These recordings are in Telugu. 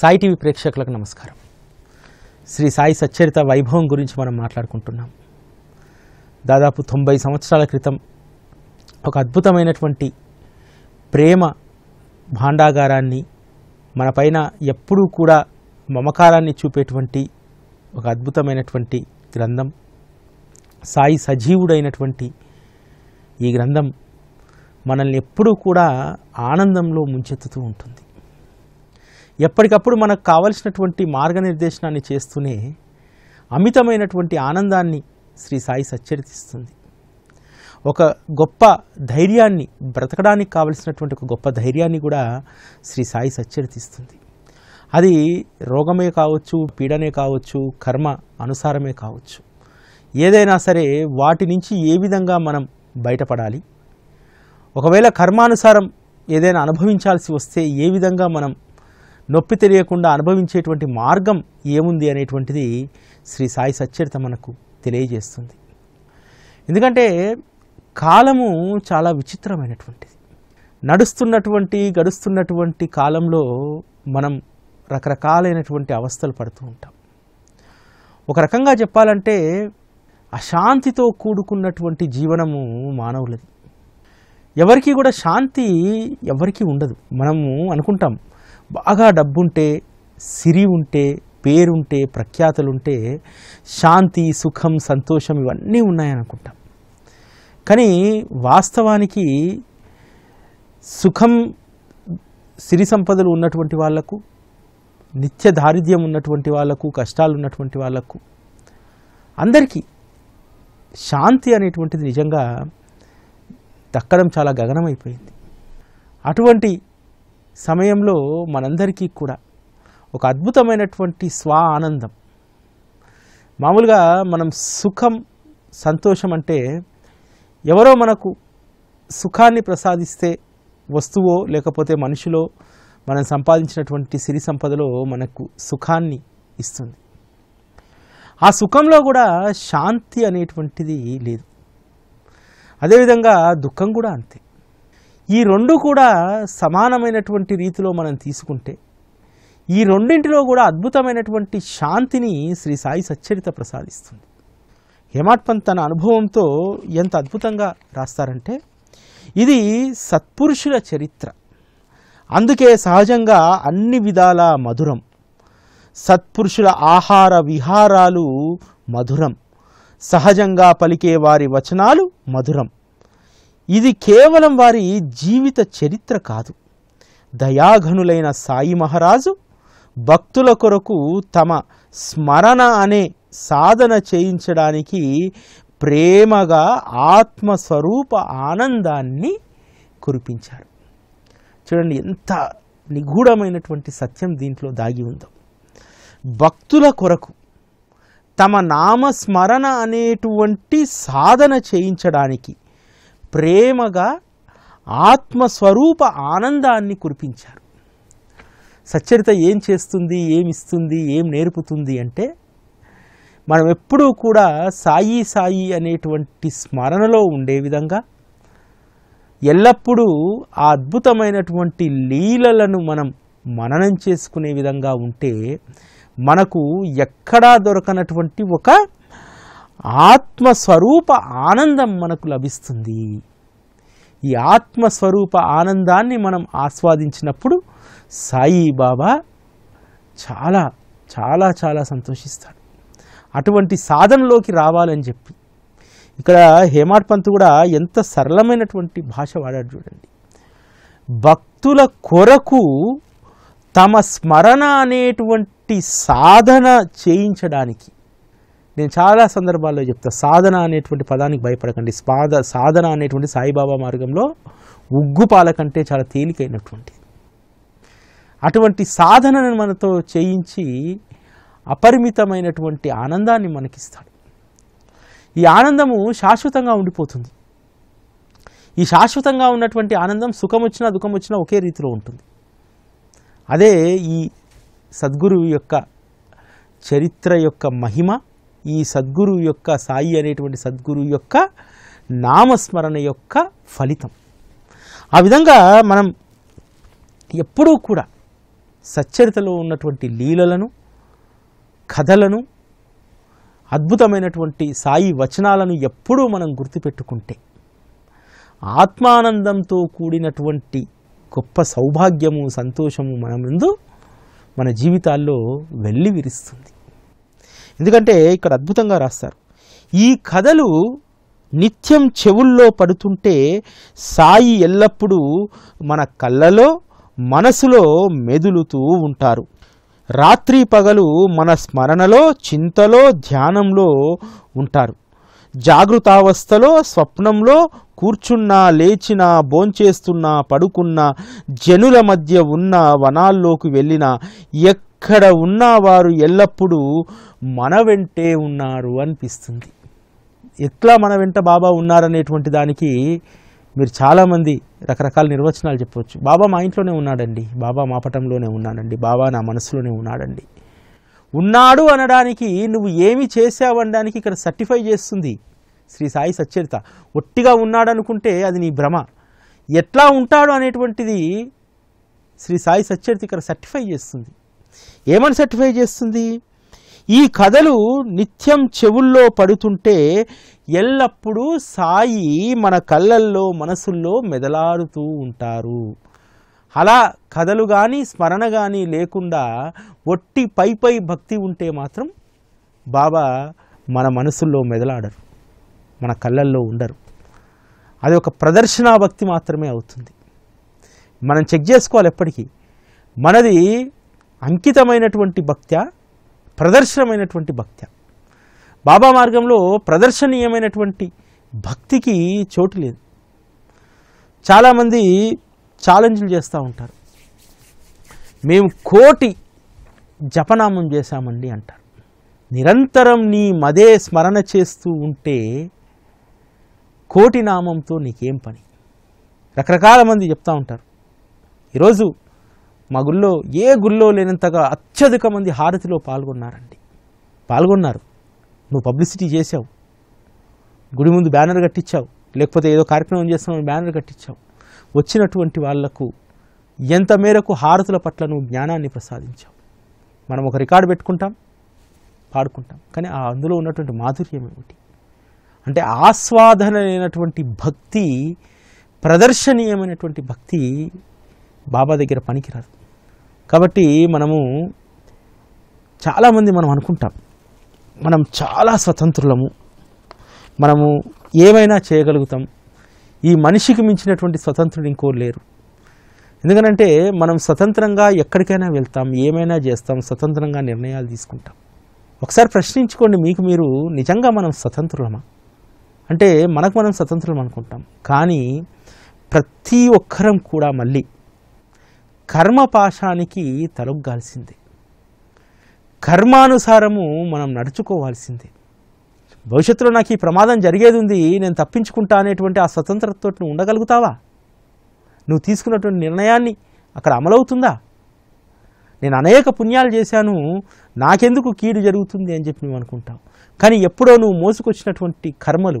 సాయి టీవీ ప్రేక్షకులకు నమస్కారం శ్రీ సాయి సచ్చరిత వైభవం గురించి మనం మాట్లాడుకుంటున్నాం దాదాపు తొంభై సంవత్సరాల క్రితం ఒక అద్భుతమైనటువంటి ప్రేమ భాండాగారాన్ని మనపైన ఎప్పుడూ కూడా మమకారాన్ని చూపేటువంటి ఒక అద్భుతమైనటువంటి గ్రంథం సాయి సజీవుడైనటువంటి ఈ గ్రంథం మనల్ని ఎప్పుడూ కూడా ఆనందంలో ముంచెత్తుతూ ఉంటుంది ఎప్పటికప్పుడు మనకు కావలసినటువంటి మార్గనిర్దేశనాన్ని చేస్తూనే అమితమైనటువంటి ఆనందాన్ని శ్రీ సాయి సచ్చరిస్తుంది ఒక గొప్ప ధైర్యాన్ని బ్రతకడానికి కావలసినటువంటి ఒక గొప్ప ధైర్యాన్ని కూడా శ్రీ సాయి సచ్చరిస్తుంది అది రోగమే కావచ్చు పీడనే కావచ్చు కర్మ అనుసారమే కావచ్చు ఏదైనా సరే వాటి నుంచి ఏ విధంగా మనం బయటపడాలి ఒకవేళ కర్మానుసారం ఏదైనా అనుభవించాల్సి వస్తే ఏ విధంగా మనం నొప్పి తెలియకుండా అనుభవించేటువంటి మార్గం ఏముంది అనేటువంటిది శ్రీ సాయి సచ్చరిత మనకు తెలియజేస్తుంది ఎందుకంటే కాలము చాలా విచిత్రమైనటువంటిది నడుస్తున్నటువంటి గడుస్తున్నటువంటి కాలంలో మనం రకరకాలైనటువంటి అవస్థలు పడుతూ ఉంటాం ఒక రకంగా చెప్పాలంటే అశాంతితో కూడుకున్నటువంటి జీవనము మానవులది ఎవరికీ కూడా శాంతి ఎవరికీ ఉండదు మనము అనుకుంటాం బాగా డబ్బుంటే సిరి ఉంటే పేరుంటే ప్రఖ్యాతలుంటే శాంతి సుఖం సంతోషం ఇవన్నీ ఉన్నాయనుకుంటాం కానీ వాస్తవానికి సుఖం సిరి సంపదలు ఉన్నటువంటి వాళ్లకు నిత్య దారిద్ర్యం ఉన్నటువంటి వాళ్లకు కష్టాలు ఉన్నటువంటి వాళ్లకు అందరికీ శాంతి అనేటువంటిది నిజంగా దక్కడం చాలా గగనమైపోయింది అటువంటి సమయంలో మనందరికీ కూడా ఒక అద్భుతమైనటువంటి స్వ ఆనందం మామూలుగా మనం సుఖం సంతోషం అంటే ఎవరో మనకు సుఖాన్ని ప్రసాదిస్తే వస్తువో లేకపోతే మనిషిలో మనం సంపాదించినటువంటి సిరి సంపదలో మనకు సుఖాన్ని ఇస్తుంది ఆ సుఖంలో కూడా శాంతి అనేటువంటిది లేదు అదేవిధంగా దుఃఖం కూడా అంతే ఈ రెండు కూడా సమానమైనటువంటి రీతిలో మనం తీసుకుంటే ఈ రెండింటిలో కూడా అద్భుతమైనటువంటి శాంతిని శ్రీ సాయి సచ్చరిత ప్రసాదిస్తుంది హేమాట్పంత్ తన అనుభవంతో ఎంత అద్భుతంగా రాస్తారంటే ఇది సత్పురుషుల చరిత్ర అందుకే సహజంగా అన్ని విధాల మధురం సత్పురుషుల ఆహార విహారాలు మధురం సహజంగా పలికే వారి వచనాలు మధురం ఇది కేవలం వారి జీవిత చరిత్ర కాదు దయాఘనులైన సాయి మహారాజు భక్తుల కొరకు తమ స్మరణ అనే సాధన చేయించడానికి ప్రేమగా ఆత్మస్వరూప ఆనందాన్ని కురిపించారు చూడండి ఎంత నిగూఢమైనటువంటి సత్యం దీంట్లో దాగి ఉందో భక్తుల కొరకు తమ నామస్మరణ అనేటువంటి సాధన చేయించడానికి ప్రేమగా ఆత్మస్వరూప ఆనందాన్ని కురిపించారు సచ్చరిత ఏం చేస్తుంది ఏమిస్తుంది ఏం నేర్పుతుంది అంటే మనం ఎప్పుడూ కూడా సాయి సాయి అనేటువంటి స్మరణలో ఉండే విధంగా ఎల్లప్పుడూ ఆ అద్భుతమైనటువంటి లీలలను మనం మననం చేసుకునే విధంగా ఉంటే మనకు ఎక్కడా దొరకనటువంటి ఒక ఆత్మస్వరూప ఆనందం మనకు లభిస్తుంది ఈ ఆత్మస్వరూప ఆనందాన్ని మనం ఆస్వాదించినప్పుడు సాయిబాబా చాలా చాలా చాలా సంతోషిస్తాడు అటువంటి సాధనలోకి రావాలని చెప్పి ఇక్కడ హేమాడ్ పంత్ కూడా ఎంత సరళమైనటువంటి భాష వాడాడు చూడండి భక్తుల కొరకు తమ స్మరణ అనేటువంటి సాధన చేయించడానికి నేను చాలా సందర్భాల్లో చెప్తా సాధన అనేటువంటి పదానికి భయపడకండి స్పాద సాధన అనేటువంటి సాయిబాబా మార్గంలో ఉగ్గుపాల కంటే చాలా తేలికైనటువంటి అటువంటి సాధనను మనతో చేయించి అపరిమితమైనటువంటి ఆనందాన్ని మనకిస్తాడు ఈ ఆనందము శాశ్వతంగా ఉండిపోతుంది ఈ శాశ్వతంగా ఉన్నటువంటి ఆనందం సుఖం వచ్చినా దుఃఖం వచ్చినా ఒకే రీతిలో ఉంటుంది అదే ఈ సద్గురువు యొక్క చరిత్ర యొక్క మహిమ ఈ సద్గురువు యొక్క సాయి అనేటువంటి సద్గురువు యొక్క నామస్మరణ యొక్క ఫలితం ఆ విధంగా మనం ఎప్పుడూ కూడా సచ్చరితలో ఉన్నటువంటి లీలలను కథలను అద్భుతమైనటువంటి సాయి వచనాలను ఎప్పుడూ మనం గుర్తుపెట్టుకుంటే ఆత్మానందంతో కూడినటువంటి గొప్ప సౌభాగ్యము సంతోషము మన ముందు మన జీవితాల్లో వెళ్ళి విరుస్తుంది ఎందుకంటే ఇక్కడ అద్భుతంగా రాస్తారు ఈ కథలు నిత్యం చెవుల్లో పడుతుంటే సాయి ఎల్లప్పుడూ మన కళ్ళలో మనసులో మెదులుతూ ఉంటారు రాత్రి పగలు మన స్మరణలో చింతలో ధ్యానంలో ఉంటారు జాగృతావస్థలో స్వప్నంలో కూర్చున్నా లేచినా భోంచేస్తున్నా పడుకున్నా జనుల మధ్య ఉన్న వనాల్లోకి వెళ్ళిన ఎక్ ఎక్కడ ఉన్నవారు ఎల్లప్పుడూ మన వెంటే ఉన్నారు అనిపిస్తుంది ఎట్లా మన వెంట బాబా ఉన్నారనేటువంటి దానికి మీరు చాలామంది రకరకాల నిర్వచనాలు చెప్పవచ్చు బాబా మా ఇంట్లోనే ఉన్నాడండి బాబా మా పటంలోనే ఉన్నాడండి బాబా నా మనసులోనే ఉన్నాడండి ఉన్నాడు అనడానికి నువ్వు ఏమి చేసావనడానికి ఇక్కడ సర్టిఫై చేస్తుంది శ్రీ సాయి సచ్చరిత ఒట్టిగా ఉన్నాడనుకుంటే అది నీ భ్రమ ఎట్లా ఉంటాడు అనేటువంటిది శ్రీ సాయి సచ్చరిత ఇక్కడ సర్టిఫై చేస్తుంది ఏమని సర్టిఫై చేస్తుంది ఈ కథలు నిత్యం చెవుల్లో పడుతుంటే ఎల్లప్పుడూ సాయి మన కళ్ళల్లో మనసుల్లో మెదలాడుతూ ఉంటారు అలా కథలు కానీ స్మరణ కానీ లేకుండా ఒట్టి పై పై భక్తి ఉంటే మాత్రం బాబా మన మనసుల్లో మెదలాడరు మన కళ్ళల్లో ఉండరు అది ఒక ప్రదర్శనా భక్తి మాత్రమే అవుతుంది మనం చెక్ చేసుకోవాలి ఎప్పటికీ మనది అంకితమైనటువంటి భక్త్య ప్రదర్శనమైనటువంటి భక్త్య బాబా మార్గంలో ప్రదర్శనీయమైనటువంటి భక్తికి చోటు లేదు చాలామంది ఛాలెంజ్లు చేస్తూ ఉంటారు మేము కోటి జపనామం చేశామండి అంటారు నిరంతరం నీ మదే స్మరణ చేస్తూ ఉంటే కోటి నామంతో నీకేం పని రకరకాల మంది చెప్తూ ఉంటారు ఈరోజు మా గుళ్ళో ఏ గుళ్ళో లేనంతగా అత్యధిక మంది హారతిలో పాల్గొన్నారండి పాల్గొన్నారు నువ్వు పబ్లిసిటీ చేసావు గుడి ముందు బ్యానర్ కట్టించావు లేకపోతే ఏదో కార్యక్రమం చేస్తున్నావు బ్యానర్ కట్టించావు వచ్చినటువంటి వాళ్లకు ఎంత మేరకు హారతుల పట్ల నువ్వు జ్ఞానాన్ని ప్రసాదించావు మనం ఒక రికార్డు పెట్టుకుంటాం పాడుకుంటాం కానీ ఆ అందులో ఉన్నటువంటి మాధుర్యం ఏమిటి అంటే ఆస్వాదన లేనటువంటి భక్తి ప్రదర్శనీయమైనటువంటి భక్తి బాబా దగ్గర పనికిరాదు కాబట్టి మనము చాలామంది మనం అనుకుంటాం మనం చాలా స్వతంత్రులము మనము ఏమైనా చేయగలుగుతాం ఈ మనిషికి మించినటువంటి స్వతంత్రుడు ఇంకో లేరు ఎందుకనంటే మనం స్వతంత్రంగా ఎక్కడికైనా వెళ్తాం ఏమైనా చేస్తాం స్వతంత్రంగా నిర్ణయాలు తీసుకుంటాం ఒకసారి ప్రశ్నించుకోండి మీకు మీరు నిజంగా మనం స్వతంత్రులమా అంటే మనకు మనం స్వతంత్రులం అనుకుంటాం కానీ ప్రతి ఒక్కరం కూడా మళ్ళీ కర్మపాశానికి తలొగ్గాల్సిందే కర్మానుసారము మనం నడుచుకోవాల్సిందే భవిష్యత్తులో నాకు ఈ ప్రమాదం జరిగేది ఉంది నేను తప్పించుకుంటా అనేటువంటి ఆ స్వతంత్రతో నువ్వు ఉండగలుగుతావా నువ్వు తీసుకున్నటువంటి నిర్ణయాన్ని అక్కడ అమలవుతుందా నేను అనేక పుణ్యాలు చేశాను నాకెందుకు కీడు జరుగుతుంది అని చెప్పి నువ్వు అనుకుంటావు కానీ ఎప్పుడో నువ్వు మోసుకొచ్చినటువంటి కర్మలు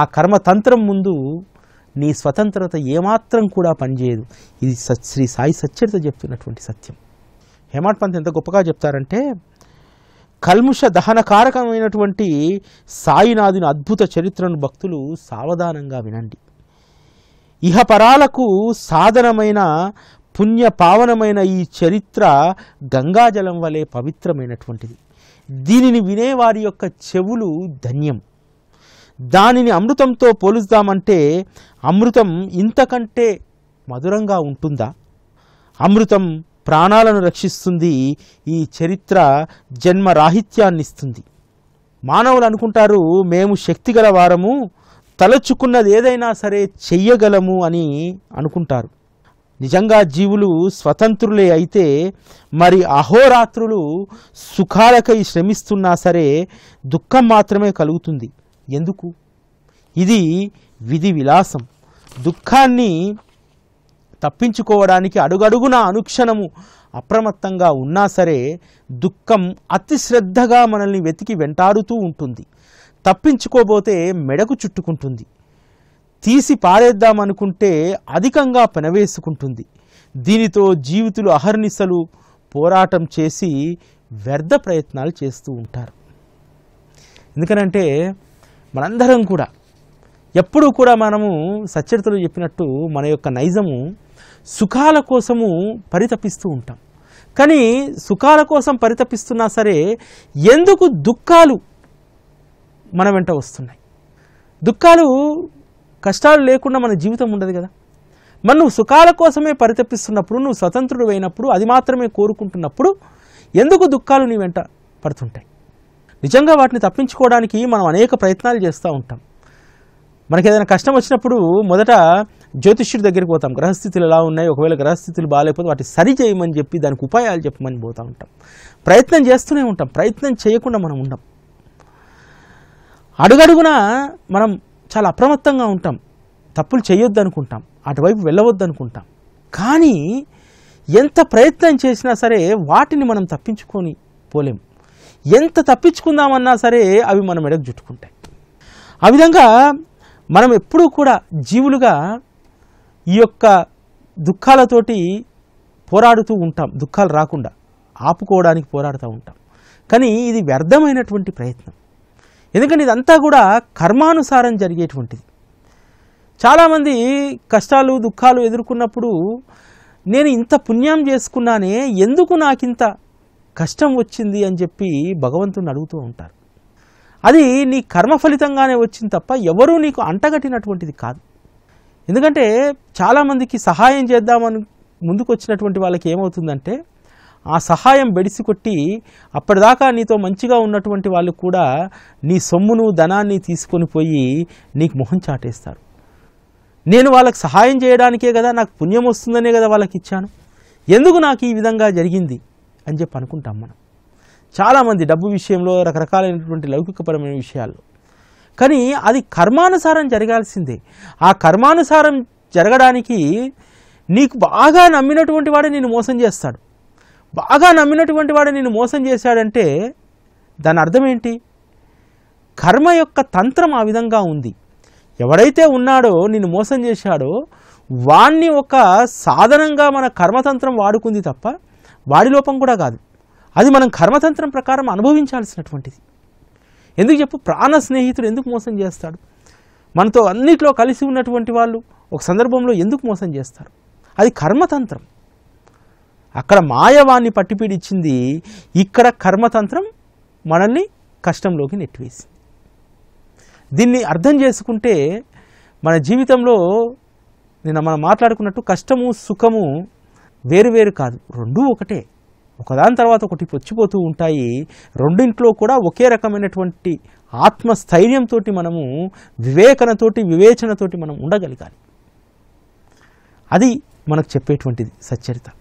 ఆ కర్మతంత్రం ముందు నీ స్వతంత్రత ఏమాత్రం కూడా పనిచేయదు ఇది శ్రీ సాయి సచ్చరిత చెప్తున్నటువంటి సత్యం హేమాట్ పంత్ ఎంత గొప్పగా చెప్తారంటే కల్ముష దహనకారకమైనటువంటి సాయినాథుని అద్భుత చరిత్రను భక్తులు సావధానంగా వినండి ఇహపరాలకు సాధనమైన పుణ్య పావనమైన ఈ చరిత్ర గంగాజలం వలె పవిత్రమైనటువంటిది దీనిని వినేవారి యొక్క చెవులు ధన్యం దానిని అమృతంతో పోలుస్తామంటే అమృతం ఇంతకంటే మధురంగా ఉంటుందా అమృతం ప్రాణాలను రక్షిస్తుంది ఈ చరిత్ర జన్మ రాహిత్యాన్నిస్తుంది మానవులు అనుకుంటారు మేము శక్తి వారము తలచుకున్నది ఏదైనా సరే చెయ్యగలము అని అనుకుంటారు నిజంగా జీవులు స్వతంత్రులే అయితే మరి అహోరాత్రులు సుఖాలకై శ్రమిస్తున్నా సరే దుఃఖం మాత్రమే కలుగుతుంది ఎందుకు ఇది విధి విలాసం దుఃఖాన్ని తప్పించుకోవడానికి అడుగడుగున అనుక్షణము అప్రమత్తంగా ఉన్నా సరే దుఃఖం అతి శ్రద్ధగా మనల్ని వెతికి వెంటాడుతూ ఉంటుంది తప్పించుకోబోతే మెడకు చుట్టుకుంటుంది తీసి పారేద్దామనుకుంటే అధికంగా పెనవేసుకుంటుంది దీనితో జీవితులు అహర్నిశలు పోరాటం చేసి వ్యర్థ ప్రయత్నాలు చేస్తూ ఉంటారు ఎందుకనంటే మనందరం కూడా ఎప్పుడూ కూడా మనము సచ్చరితలు చెప్పినట్టు మన యొక్క నైజము సుఖాల కోసము పరితపిస్తూ ఉంటాం కానీ సుఖాల కోసం పరితపిస్తున్నా సరే ఎందుకు దుఃఖాలు మన వెంట వస్తున్నాయి దుఃఖాలు కష్టాలు లేకుండా మన జీవితం ఉండదు కదా మన నువ్వు సుఖాల కోసమే పరితపిస్తున్నప్పుడు నువ్వు స్వతంత్రుడు అయినప్పుడు అది మాత్రమే కోరుకుంటున్నప్పుడు ఎందుకు దుఃఖాలు నీ వెంట పడుతుంటాయి నిజంగా వాటిని తప్పించుకోవడానికి మనం అనేక ప్రయత్నాలు చేస్తూ ఉంటాం మనకి ఏదైనా కష్టం వచ్చినప్పుడు మొదట జ్యోతిష్యుడి దగ్గరికి పోతాం గ్రహస్థితులు ఎలా ఉన్నాయి ఒకవేళ గ్రహస్థితులు బాగాలేకపోతే వాటి సరి చేయమని చెప్పి దానికి ఉపాయాలు చెప్పమని పోతూ ఉంటాం ప్రయత్నం చేస్తూనే ఉంటాం ప్రయత్నం చేయకుండా మనం ఉండం అడుగడుగున మనం చాలా అప్రమత్తంగా ఉంటాం తప్పులు చేయొద్దు అనుకుంటాం అటువైపు వెళ్ళవద్దు అనుకుంటాం కానీ ఎంత ప్రయత్నం చేసినా సరే వాటిని మనం తప్పించుకొని పోలేం ఎంత తప్పించుకుందామన్నా సరే అవి మన మెడకు జుట్టుకుంటాయి ఆ విధంగా మనం ఎప్పుడూ కూడా జీవులుగా ఈ యొక్క దుఃఖాలతోటి పోరాడుతూ ఉంటాం దుఃఖాలు రాకుండా ఆపుకోవడానికి పోరాడుతూ ఉంటాం కానీ ఇది వ్యర్థమైనటువంటి ప్రయత్నం ఎందుకంటే ఇదంతా కూడా కర్మానుసారం జరిగేటువంటిది చాలామంది కష్టాలు దుఃఖాలు ఎదుర్కొన్నప్పుడు నేను ఇంత పుణ్యం చేసుకున్నానే ఎందుకు నాకింత కష్టం వచ్చింది అని చెప్పి భగవంతుని అడుగుతూ ఉంటారు అది నీ కర్మ ఫలితంగానే వచ్చింది తప్ప ఎవరూ నీకు అంటగట్టినటువంటిది కాదు ఎందుకంటే చాలామందికి సహాయం చేద్దామని ముందుకు వచ్చినటువంటి వాళ్ళకి ఏమవుతుందంటే ఆ సహాయం బెడిసి కొట్టి అప్పటిదాకా నీతో మంచిగా ఉన్నటువంటి వాళ్ళు కూడా నీ సొమ్మును ధనాన్ని తీసుకొని పోయి నీకు మొహం చాటేస్తారు నేను వాళ్ళకి సహాయం చేయడానికే కదా నాకు పుణ్యం వస్తుందనే కదా వాళ్ళకి ఇచ్చాను ఎందుకు నాకు ఈ విధంగా జరిగింది అని చెప్పి అనుకుంటాం మనం చాలామంది డబ్బు విషయంలో రకరకాలైనటువంటి లౌకికపరమైన విషయాల్లో కానీ అది కర్మానుసారం జరగాల్సిందే ఆ కర్మానుసారం జరగడానికి నీకు బాగా నమ్మినటువంటి వాడే నేను మోసం చేస్తాడు బాగా నమ్మినటువంటి వాడే నేను మోసం చేశాడంటే దాని అర్థం ఏంటి కర్మ యొక్క తంత్రం ఆ విధంగా ఉంది ఎవడైతే ఉన్నాడో నిన్ను మోసం చేశాడో వాణ్ణి ఒక సాధనంగా మన కర్మతంత్రం వాడుకుంది తప్ప వాడి లోపం కూడా కాదు అది మనం కర్మతంత్రం ప్రకారం అనుభవించాల్సినటువంటిది ఎందుకు చెప్పు ప్రాణ స్నేహితుడు ఎందుకు మోసం చేస్తాడు మనతో అన్నిట్లో కలిసి ఉన్నటువంటి వాళ్ళు ఒక సందర్భంలో ఎందుకు మోసం చేస్తారు అది కర్మతంత్రం అక్కడ మాయవాన్ని పట్టిపీడిచ్చింది ఇక్కడ కర్మతంత్రం మనల్ని కష్టంలోకి నెట్టివేసింది దీన్ని అర్థం చేసుకుంటే మన జీవితంలో నిన్న మనం మాట్లాడుకున్నట్టు కష్టము సుఖము వేరు వేరు కాదు రెండూ ఒకటే ఒకదాని తర్వాత ఒకటి పొచ్చిపోతూ ఉంటాయి రెండింట్లో కూడా ఒకే రకమైనటువంటి ఆత్మస్థైర్యంతో మనము వివేకనతోటి వివేచనతోటి మనం ఉండగలగాలి అది మనకు చెప్పేటువంటిది సచ్చరిత